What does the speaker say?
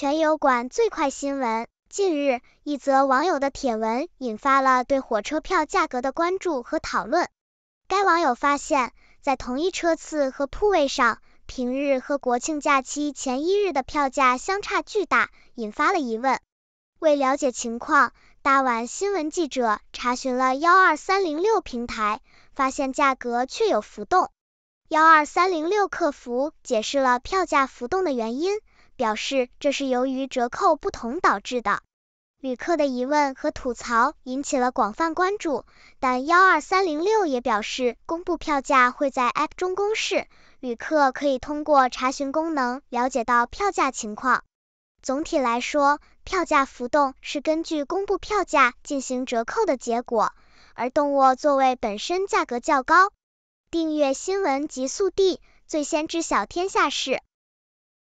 全油馆最快新闻。近日，一则网友的帖文引发了对火车票价格的关注和讨论。该网友发现，在同一车次和铺位上，平日和国庆假期前一日的票价相差巨大，引发了疑问。为了解情况，大晚新闻记者查询了幺二三零六平台，发现价格确有浮动。幺二三零六客服解释了票价浮动的原因。表示这是由于折扣不同导致的。旅客的疑问和吐槽引起了广泛关注，但12306也表示，公布票价会在 App 中公示，旅客可以通过查询功能了解到票价情况。总体来说，票价浮动是根据公布票价进行折扣的结果，而动卧座位本身价格较高。订阅新闻极速递，最先知晓天下事。